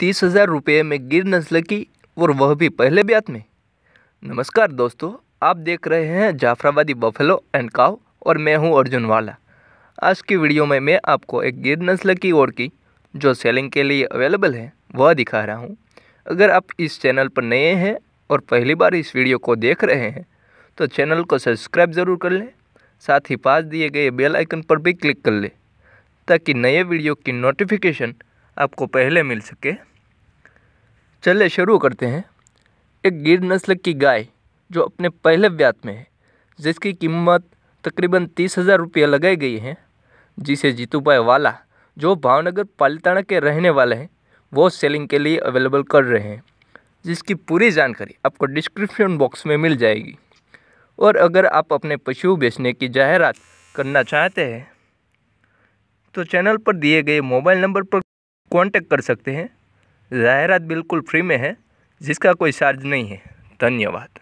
तीस हज़ार रुपये में गिर नस्ल की और वह भी पहले ब्यात में नमस्कार दोस्तों आप देख रहे हैं जाफराबादी बफेलो एंड काव और मैं हूं अर्जुन वाला आज की वीडियो में मैं आपको एक गिर नस्ल की ओर की जो सेलिंग के लिए अवेलेबल है वह दिखा रहा हूं अगर आप इस चैनल पर नए हैं और पहली बार इस वीडियो को देख रहे हैं तो चैनल को सब्सक्राइब ज़रूर कर लें साथ ही पास दिए गए बेल आइकन पर भी क्लिक कर लें ताकि नए वीडियो की नोटिफिकेशन आपको पहले मिल सके चले शुरू करते हैं एक गिर नस्ल की गाय जो अपने पहले व्यात में है जिसकी कीमत तकरीबन तीस हज़ार रुपये लगाई गई है जिसे भाई वाला जो भावनगर पालीताना के रहने वाले हैं वो सेलिंग के लिए अवेलेबल कर रहे हैं जिसकी पूरी जानकारी आपको डिस्क्रिप्शन बॉक्स में मिल जाएगी और अगर आप अपने पशु बेचने की जाहरात करना चाहते हैं तो चैनल पर दिए गए मोबाइल नंबर पर कांटेक्ट कर सकते हैं जाहिरत बिल्कुल फ्री में है जिसका कोई चार्ज नहीं है धन्यवाद